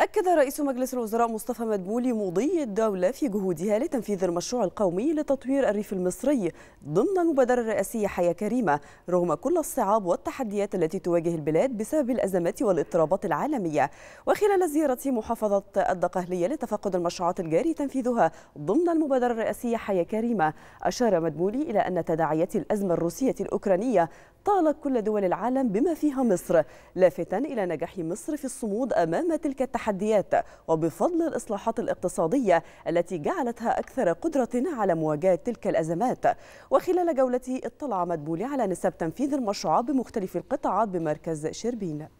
أكد رئيس مجلس الوزراء مصطفى مدبولي مضي الدولة في جهودها لتنفيذ المشروع القومي لتطوير الريف المصري ضمن المبادرة الرئاسية حياة كريمة رغم كل الصعاب والتحديات التي تواجه البلاد بسبب الأزمات والاضطرابات العالمية وخلال زيارة محافظة الدقهلية لتفقد المشروعات الجاري تنفيذها ضمن المبادرة الرئاسية حياة كريمة أشار مدبولي إلى أن تداعيات الأزمة الروسية الأوكرانية طال كل دول العالم بما فيها مصر لافتا إلى نجاح مصر في الصمود أمام تلك التحديات وبفضل الإصلاحات الاقتصادية التي جعلتها أكثر قدرة على مواجهة تلك الأزمات وخلال جولته اطلع مدبولي على نسب تنفيذ المشروع بمختلف القطاعات بمركز شربين